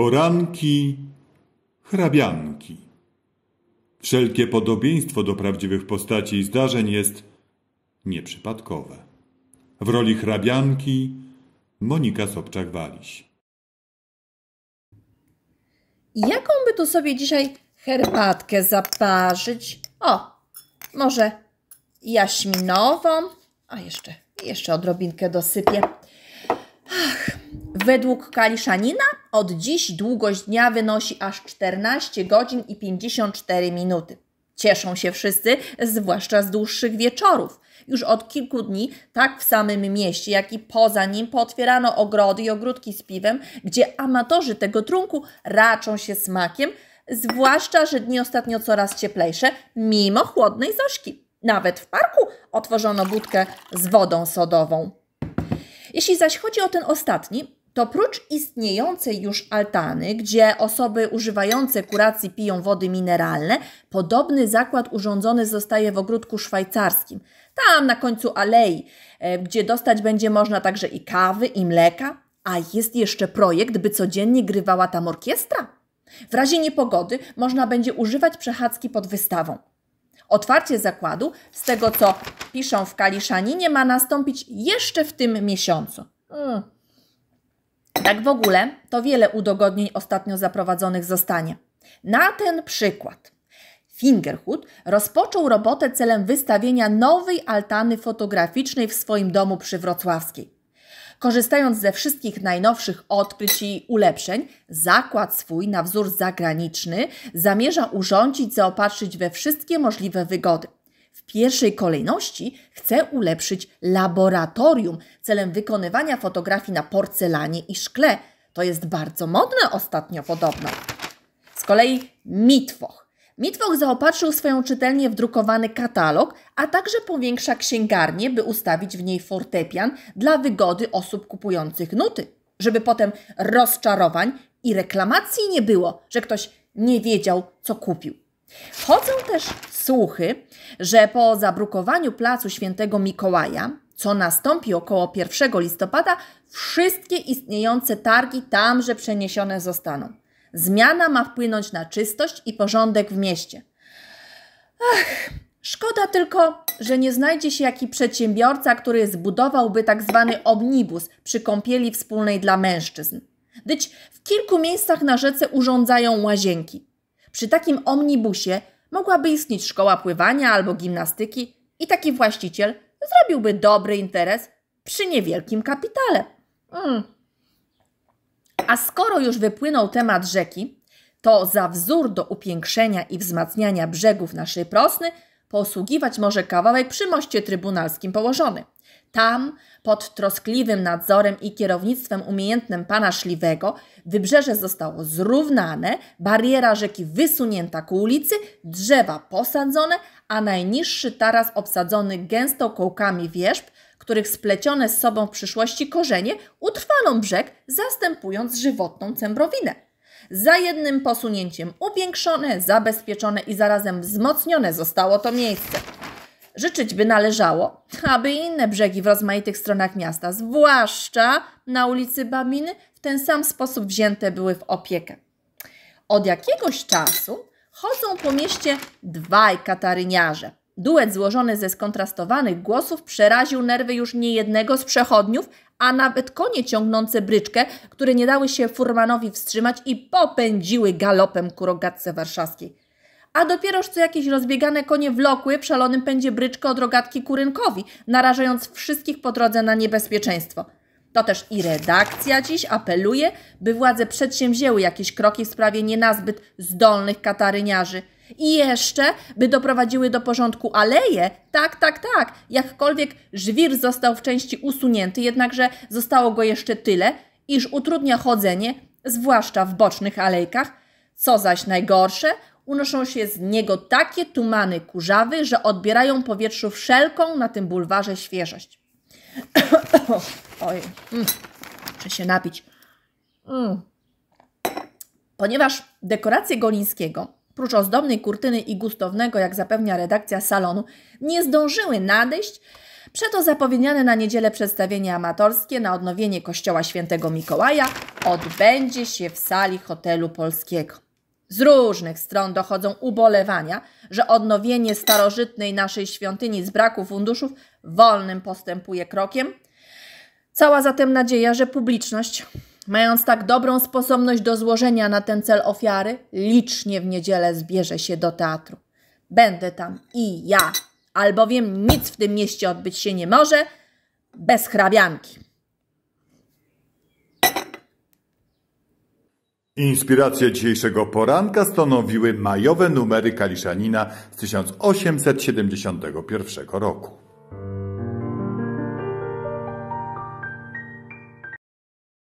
poranki, hrabianki. Wszelkie podobieństwo do prawdziwych postaci i zdarzeń jest nieprzypadkowe. W roli hrabianki Monika Sobczak-Waliś. Jaką by tu sobie dzisiaj herbatkę zaparzyć? O, może jaśminową? A jeszcze, jeszcze odrobinkę dosypię. Ach, Według Kaliszanina od dziś długość dnia wynosi aż 14 godzin i 54 minuty. Cieszą się wszyscy, zwłaszcza z dłuższych wieczorów. Już od kilku dni, tak w samym mieście, jak i poza nim, pootwierano ogrody i ogródki z piwem, gdzie amatorzy tego trunku raczą się smakiem, zwłaszcza, że dni ostatnio coraz cieplejsze, mimo chłodnej Zośki. Nawet w parku otworzono budkę z wodą sodową. Jeśli zaś chodzi o ten ostatni, to prócz istniejącej już altany, gdzie osoby używające kuracji piją wody mineralne, podobny zakład urządzony zostaje w ogródku szwajcarskim. Tam na końcu alei, e, gdzie dostać będzie można także i kawy, i mleka, a jest jeszcze projekt, by codziennie grywała tam orkiestra. W razie niepogody można będzie używać przechadzki pod wystawą. Otwarcie zakładu, z tego co piszą w Kaliszaninie, ma nastąpić jeszcze w tym miesiącu. Mm. Tak w ogóle, to wiele udogodnień ostatnio zaprowadzonych zostanie. Na ten przykład Fingerhut rozpoczął robotę celem wystawienia nowej altany fotograficznej w swoim domu przy Wrocławskiej. Korzystając ze wszystkich najnowszych odkryć i ulepszeń, zakład swój na wzór zagraniczny zamierza urządzić, zaopatrzyć we wszystkie możliwe wygody pierwszej kolejności chcę ulepszyć laboratorium celem wykonywania fotografii na porcelanie i szkle. To jest bardzo modne ostatnio podobno. Z kolei mitwoch. Mitwoch zaopatrzył swoją czytelnię w drukowany katalog, a także powiększa księgarnię, by ustawić w niej fortepian dla wygody osób kupujących nuty. Żeby potem rozczarowań i reklamacji nie było, że ktoś nie wiedział, co kupił. Chodzą też słuchy, że po zabrukowaniu placu Świętego Mikołaja, co nastąpi około 1 listopada, wszystkie istniejące targi tamże przeniesione zostaną. Zmiana ma wpłynąć na czystość i porządek w mieście. Ach, szkoda tylko, że nie znajdzie się jaki przedsiębiorca, który zbudowałby tak zwany omnibus przy kąpieli wspólnej dla mężczyzn. Dyć w kilku miejscach na rzece urządzają łazienki. Przy takim omnibusie Mogłaby istnieć szkoła pływania albo gimnastyki i taki właściciel zrobiłby dobry interes przy niewielkim kapitale. Mm. A skoro już wypłynął temat rzeki, to za wzór do upiększenia i wzmacniania brzegów naszej prosny – posługiwać może kawałek przy moście trybunalskim położony. Tam, pod troskliwym nadzorem i kierownictwem umiejętnym pana Szliwego, wybrzeże zostało zrównane, bariera rzeki wysunięta ku ulicy, drzewa posadzone, a najniższy taras obsadzony gęsto kołkami wierzb, których splecione z sobą w przyszłości korzenie utrwalą brzeg, zastępując żywotną cembrowinę. Za jednym posunięciem upiększone, zabezpieczone i zarazem wzmocnione zostało to miejsce. Życzyć by należało, aby inne brzegi w rozmaitych stronach miasta, zwłaszcza na ulicy Babiny, w ten sam sposób wzięte były w opiekę. Od jakiegoś czasu chodzą po mieście dwaj kataryniarze. Duet złożony ze skontrastowanych głosów przeraził nerwy już niejednego z przechodniów, a nawet konie ciągnące bryczkę, które nie dały się furmanowi wstrzymać i popędziły galopem ku rogatce warszawskiej. A dopieroż co jakieś rozbiegane konie wlokły w szalonym pędzie bryczkę od rogatki ku rynkowi, narażając wszystkich po drodze na niebezpieczeństwo. To też i redakcja dziś apeluje, by władze przedsięwzięły jakieś kroki w sprawie nienazbyt zdolnych kataryniarzy – i jeszcze by doprowadziły do porządku aleje. Tak, tak, tak. Jakkolwiek żwir został w części usunięty, jednakże zostało go jeszcze tyle, iż utrudnia chodzenie, zwłaszcza w bocznych alejkach. Co zaś najgorsze, unoszą się z niego takie tumany kurzawy, że odbierają powietrzu wszelką na tym bulwarze świeżość. Oj, mm. muszę się napić. Mm. Ponieważ dekoracje Golińskiego prócz ozdobnej kurtyny i gustownego, jak zapewnia redakcja salonu, nie zdążyły nadejść, przeto zapowiedziane na niedzielę przedstawienie amatorskie na odnowienie kościoła świętego Mikołaja odbędzie się w sali hotelu polskiego. Z różnych stron dochodzą ubolewania, że odnowienie starożytnej naszej świątyni z braku funduszów wolnym postępuje krokiem. Cała zatem nadzieja, że publiczność Mając tak dobrą sposobność do złożenia na ten cel ofiary, licznie w niedzielę zbierze się do teatru. Będę tam i ja, albowiem nic w tym mieście odbyć się nie może bez hrabianki. Inspiracje dzisiejszego poranka stanowiły majowe numery Kaliszanina z 1871 roku.